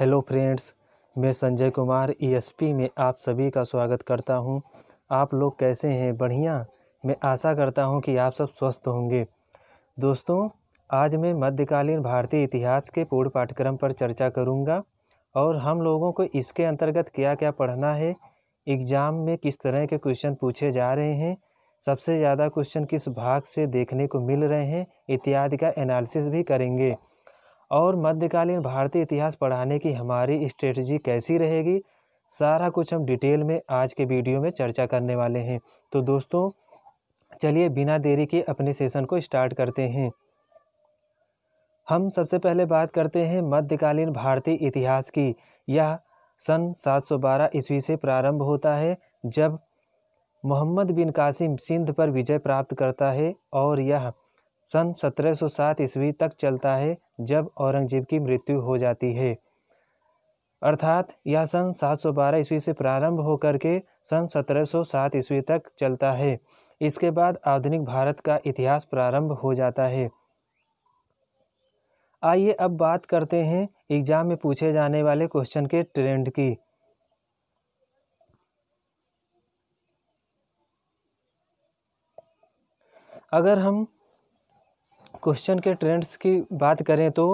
hello friends मैं Sanjay Kumar ESP e में आप सभी का स्वागत करता हूं आप लोग कैसे हैं बढ़िया मैं आशा करता हूं कि आप सब स्वस्थ होंगे दोस्तों आज मैं मध्यकालीन भारतीय इतिहास के पूर्ण पाठ्यक्रम पर चर्चा करूंगा और हम लोगों को इसके अंतर्गत क्या क्या पढ़ना है एग्ज़ाम में किस तरह के क्वेश्चन पूछे जा रहे हैं सबसे ज़्यादा क्वेश्चन किस भाग से देखने को मिल रहे हैं इत्यादि का एनालिसिस भी करेंगे और मध्यकालीन भारतीय इतिहास पढ़ाने की हमारी स्ट्रेटजी कैसी रहेगी सारा कुछ हम डिटेल में आज के वीडियो में चर्चा करने वाले हैं तो दोस्तों चलिए बिना देरी के अपने सेशन को स्टार्ट करते हैं हम सबसे पहले बात करते हैं मध्यकालीन भारतीय इतिहास की यह सन 712 ईस्वी से प्रारंभ होता है जब मोहम्मद बिन कासिम सिंध पर विजय प्राप्त करता है और यह सन 1707 ईस्वी तक चलता है जब औरंगजेब की मृत्यु हो जाती है अर्थात यह सन 712 ईस्वी से प्रारंभ होकर के सन 1707 ईस्वी तक चलता है इसके बाद आधुनिक भारत का इतिहास प्रारंभ हो जाता है आइए अब बात करते हैं एग्जाम में पूछे जाने वाले क्वेश्चन के ट्रेंड की अगर हम क्वेश्चन के ट्रेंड्स की बात करें तो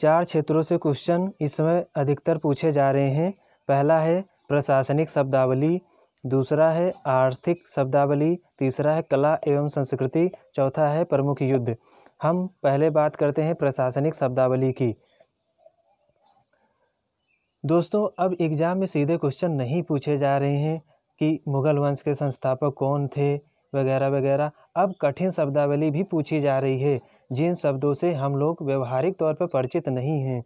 चार क्षेत्रों से क्वेश्चन इस समय अधिकतर पूछे जा रहे हैं पहला है प्रशासनिक शब्दावली दूसरा है आर्थिक शब्दावली तीसरा है कला एवं संस्कृति चौथा है प्रमुख युद्ध हम पहले बात करते हैं प्रशासनिक शब्दावली की दोस्तों अब एग्ज़ाम में सीधे क्वेश्चन नहीं पूछे जा रहे हैं कि मुग़ल वंश के संस्थापक कौन थे वगैरह वगैरह अब कठिन शब्दावली भी पूछी जा रही है जिन शब्दों से हम लोग व्यवहारिक तौर पर परिचित नहीं हैं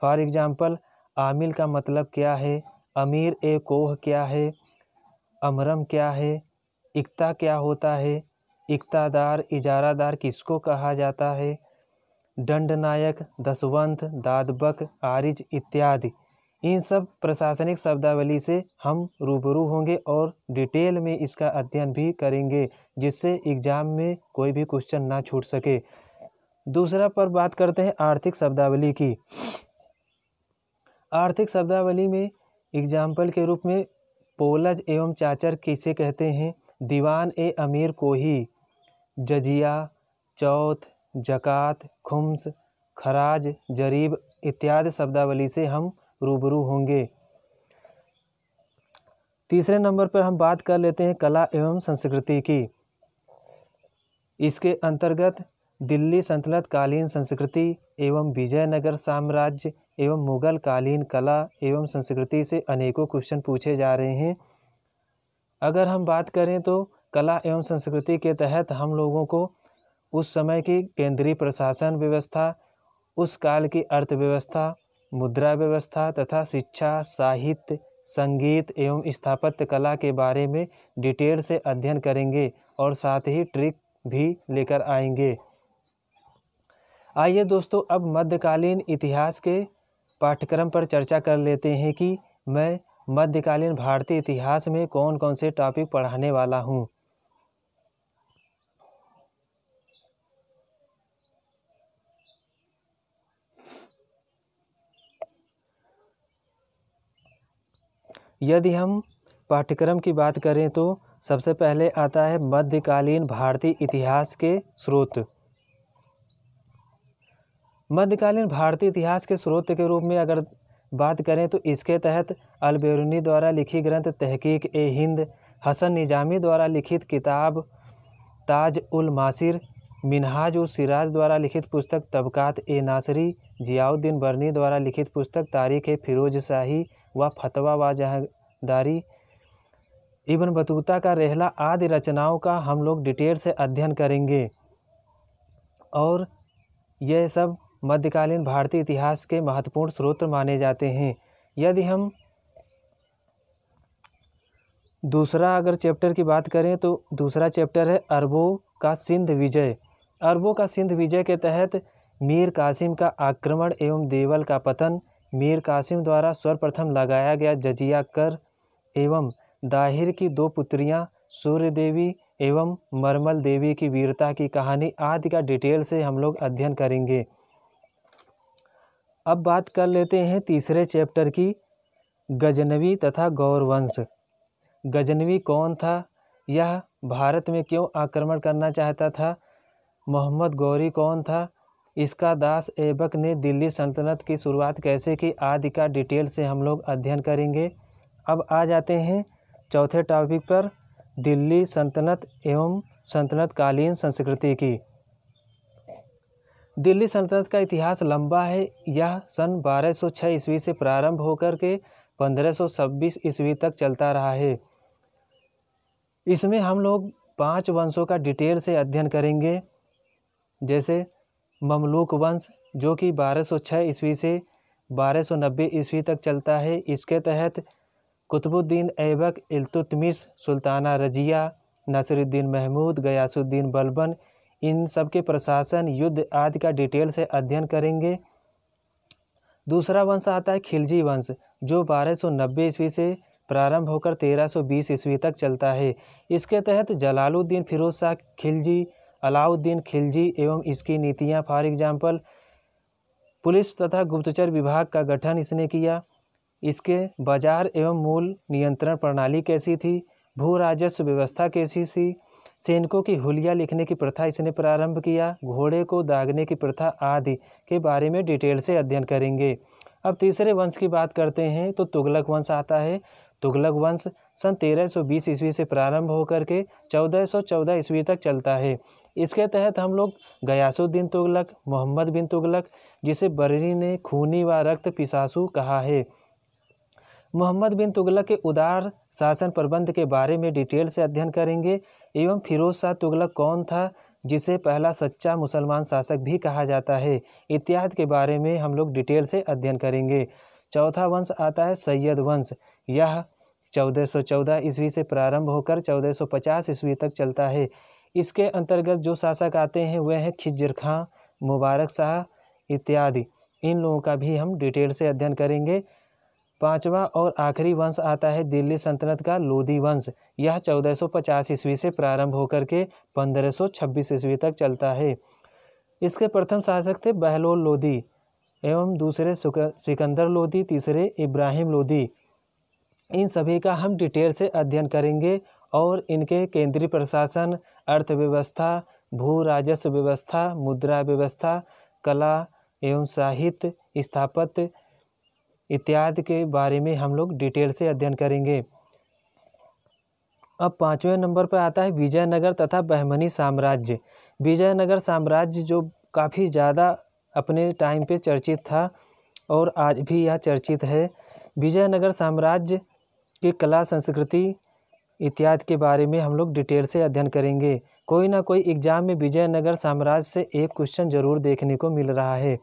फॉर एग्ज़ाम्पल आमिल का मतलब क्या है अमीर ए कोह क्या है अमरम क्या है इकता क्या होता है इकतादार इजारादार किसको कहा जाता है दंडनायक दसवंत दादबक आरिज इत्यादि इन सब प्रशासनिक शब्दावली से हम रूबरू होंगे और डिटेल में इसका अध्ययन भी करेंगे जिससे एग्ज़ाम में कोई भी क्वेश्चन ना छूट सके दूसरा पर बात करते हैं आर्थिक शब्दावली की आर्थिक शब्दावली में एग्जाम्पल के रूप में पोलज एवं चाचर किसे कहते हैं दीवान ए अमीर को ही जजिया चौथ जक़ात खुम्स खराज जरीब इत्यादि शब्दावली से हम रूबरू होंगे तीसरे नंबर पर हम बात कर लेते हैं कला एवं संस्कृति की इसके अंतर्गत दिल्ली संतलत कालीन संस्कृति एवं विजयनगर साम्राज्य एवं मुगल कालीन कला एवं संस्कृति से अनेकों क्वेश्चन पूछे जा रहे हैं अगर हम बात करें तो कला एवं संस्कृति के तहत हम लोगों को उस समय की केंद्रीय प्रशासन व्यवस्था उस काल की अर्थव्यवस्था मुद्रा व्यवस्था तथा शिक्षा साहित्य संगीत एवं स्थापत्य कला के बारे में डिटेल से अध्ययन करेंगे और साथ ही ट्रिक भी लेकर आएंगे आइए दोस्तों अब मध्यकालीन इतिहास के पाठ्यक्रम पर चर्चा कर लेते हैं कि मैं मध्यकालीन भारतीय इतिहास में कौन कौन से टॉपिक पढ़ाने वाला हूँ यदि हम पाठ्यक्रम की बात करें तो सबसे पहले आता है मध्यकालीन भारतीय इतिहास के स्रोत मध्यकालीन भारतीय इतिहास के स्रोत के रूप में अगर बात करें तो इसके तहत अलबेरूनी द्वारा लिखी ग्रंथ तहकीक ए हिंद हसन निजामी द्वारा लिखित किताब ताज उल मासिर मिनहाज उ सिराज द्वारा लिखित पुस्तक तबकात ए नासरी जियाउद्दीन बर्नी द्वारा लिखित पुस्तक तारीख ए फिरोज शाही व फतवा व जहादारी इबन बतूता का रेहला आदि रचनाओं का हम लोग डिटेल से अध्ययन करेंगे और यह सब मध्यकालीन भारतीय इतिहास के महत्वपूर्ण स्रोत माने जाते हैं यदि हम दूसरा अगर चैप्टर की बात करें तो दूसरा चैप्टर है अरबों का सिंध विजय अरबों का सिंध विजय के तहत मीर कासिम का आक्रमण एवं देवल का पतन मीर कासिम द्वारा सर्वप्रथम लगाया गया जजिया कर एवं दाहिर की दो पुत्रियां सूर्य देवी एवं मरमल देवी की वीरता की कहानी आदि का डिटेल से हम लोग अध्ययन करेंगे अब बात कर लेते हैं तीसरे चैप्टर की गजनवी तथा गौरवंश गजनवी कौन था यह भारत में क्यों आक्रमण करना चाहता था मोहम्मद गौरी कौन था इसका दास ऐबक ने दिल्ली सल्तनत की शुरुआत कैसे की आदि का डिटेल से हम लोग अध्ययन करेंगे अब आ जाते हैं चौथे टॉपिक पर दिल्ली सल्तनत एवं सल्तनतकालीन संस्कृति की दिल्ली सल्तनत का इतिहास लंबा है यह सन 1206 ईस्वी से प्रारंभ होकर के 1526 ईस्वी तक चलता रहा है इसमें हम लोग पांच वंशों का डिटेल से अध्ययन करेंगे जैसे ममलूक वंश जो कि 1206 ईस्वी से 1290 ईस्वी तक चलता है इसके तहत कुतुबुद्दीन ऐबक इल्तुतमिश सुल्ताना रजिया नसरुद्दीन महमूद गयासुद्दीन बलबन इन सब के प्रशासन युद्ध आदि का डिटेल से अध्ययन करेंगे दूसरा वंश आता है खिलजी वंश जो 1290 ईस्वी से प्रारंभ होकर 1320 ईस्वी तक चलता है इसके तहत जलालुद्दीन फिरोज शाह खिलजी अलाउद्दीन खिलजी एवं इसकी नीतियाँ फॉर एग्ज़ाम्पल पुलिस तथा गुप्तचर विभाग का गठन इसने किया इसके बाजार एवं मूल नियंत्रण प्रणाली कैसी थी भू राजस्व व्यवस्था कैसी थी सैनिकों की हुलिया लिखने की प्रथा इसने प्रारंभ किया घोड़े को दागने की प्रथा आदि के बारे में डिटेल से अध्ययन करेंगे अब तीसरे वंश की बात करते हैं तो तुगलक वंश आता है तुगलक वंश सन 1320 ईस्वी से प्रारंभ होकर के 1414 ईस्वी तक चलता है इसके तहत हम लोग गयासुद्दीन तुगलक मोहम्मद बिन तुगलक जिसे बर्री ने खूनी व रक्त पिसासु कहा है मोहम्मद बिन तुगलक के उदार शासन प्रबंध के बारे में डिटेल से अध्ययन करेंगे एवं फिरोज शाह तुगलक कौन था जिसे पहला सच्चा मुसलमान शासक भी कहा जाता है इत्यादि के बारे में हम लोग डिटेल से अध्ययन करेंगे चौथा वंश आता है सैयद वंश यह 1414 ईस्वी से प्रारंभ होकर 1450 ईस्वी तक चलता है इसके अंतर्गत जो शासक आते हैं वह हैं खिजर खां मुबारक शाह इत्यादि इन लोगों का भी हम डिटेल से अध्ययन करेंगे पांचवा और आखिरी वंश आता है दिल्ली सल्तनत का लोधी वंश यह 1450 ईस्वी से प्रारंभ होकर के 1526 ईस्वी तक चलता है इसके प्रथम शासक थे बहलोल लोधी एवं दूसरे सिकंदर लोधी तीसरे इब्राहिम लोधी इन सभी का हम डिटेल से अध्ययन करेंगे और इनके केंद्रीय प्रशासन अर्थव्यवस्था भू राजस्व व्यवस्था मुद्रा व्यवस्था कला एवं साहित्य स्थापत्य इत्यादि के बारे में हम लोग डिटेल से अध्ययन करेंगे अब पाँचवें नंबर पर आता है विजयनगर तथा बहमनी साम्राज्य विजयनगर साम्राज्य जो काफ़ी ज़्यादा अपने टाइम पे चर्चित था और आज भी यह चर्चित है विजयनगर साम्राज्य कि कला संस्कृति इत्यादि के बारे में हम लोग डिटेल से अध्ययन करेंगे कोई ना कोई एग्जाम में विजयनगर साम्राज्य से एक क्वेश्चन ज़रूर देखने को मिल रहा है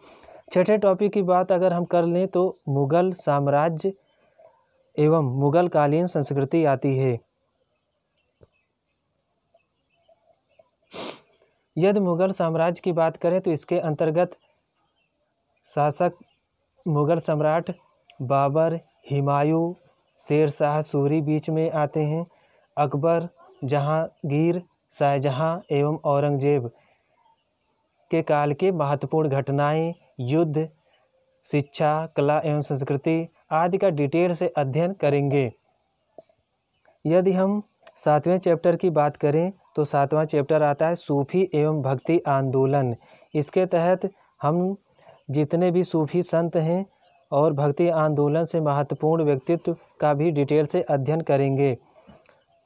छठे टॉपिक की बात अगर हम कर लें तो मुग़ल साम्राज्य एवं मुग़ल कालीन संस्कृति आती है यदि मुग़ल साम्राज्य की बात करें तो इसके अंतर्गत शासक मुग़ल सम्राट बाबर हिमायूं शेर शाह सूरी बीच में आते हैं अकबर जहांगीर शाहजहाँ एवं औरंगजेब के काल के महत्वपूर्ण घटनाएं युद्ध शिक्षा कला एवं संस्कृति आदि का डिटेल से अध्ययन करेंगे यदि हम सातवें चैप्टर की बात करें तो सातवां चैप्टर आता है सूफ़ी एवं भक्ति आंदोलन इसके तहत हम जितने भी सूफ़ी संत हैं और भक्ति आंदोलन से महत्वपूर्ण व्यक्तित्व का भी डिटेल से अध्ययन करेंगे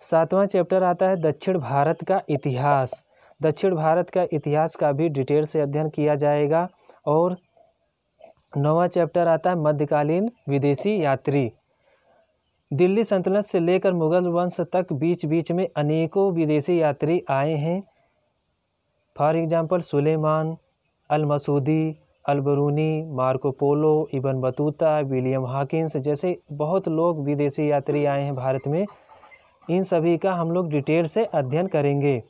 सातवां चैप्टर आता है दक्षिण भारत का इतिहास दक्षिण भारत का इतिहास का भी डिटेल से अध्ययन किया जाएगा और नौवा चैप्टर आता है मध्यकालीन विदेशी यात्री दिल्ली संतुलन से लेकर मुगल वंश तक बीच बीच में अनेकों विदेशी यात्री आए हैं for example Sulaiman al Masudi al Biruni Marco Polo Ibn Battuta William Hawkins जैसे बहुत लोग विदेशी यात्री आए हैं भारत में इन सभी का हम लोग डिटेल से अध्ययन करेंगे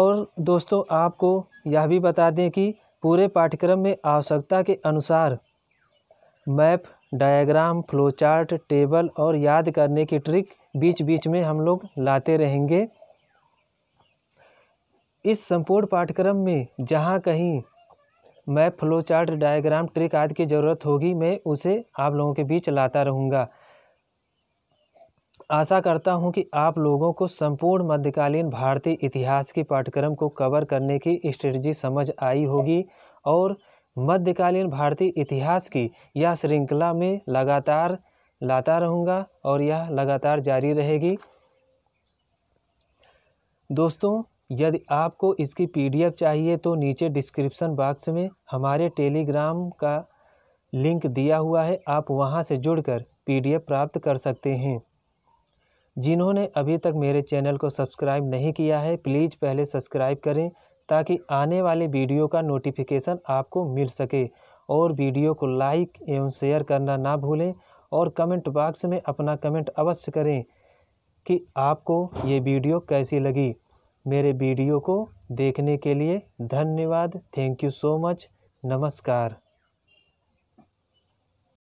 और दोस्तों आपको यह भी बता दें कि पूरे पाठ्यक्रम में आवश्यकता के अनुसार map diagram flow chart table और याद करने की ट्रिक बीच बीच में हम लोग लाते रहेंगे इस संपूर्ण पाठ्यक्रम में जहाँ कहीं मैं फ्लो चार्ट डायग्राम ट्रिक आदि की ज़रूरत होगी मैं उसे आप लोगों के बीच लाता रहूँगा आशा करता हूँ कि आप लोगों को संपूर्ण मध्यकालीन भारतीय इतिहास के पाठ्यक्रम को कवर करने की स्ट्रेटजी समझ आई होगी और मध्यकालीन भारतीय इतिहास की यह श्रृंखला में लगातार लाता रहूँगा और यह लगातार जारी रहेगी दोस्तों यदि आपको इसकी पीडीएफ चाहिए तो नीचे डिस्क्रिप्शन बॉक्स में हमारे टेलीग्राम का लिंक दिया हुआ है आप वहां से जुड़कर पीडीएफ प्राप्त कर सकते हैं जिन्होंने अभी तक मेरे चैनल को सब्सक्राइब नहीं किया है प्लीज़ पहले सब्सक्राइब करें ताकि आने वाले वीडियो का नोटिफिकेशन आपको मिल सके और वीडियो को लाइक एवं शेयर करना ना भूलें और कमेंट बॉक्स में अपना कमेंट अवश्य करें कि आपको ये वीडियो कैसी लगी मेरे वीडियो को देखने के लिए धन्यवाद थैंक यू सो मच नमस्कार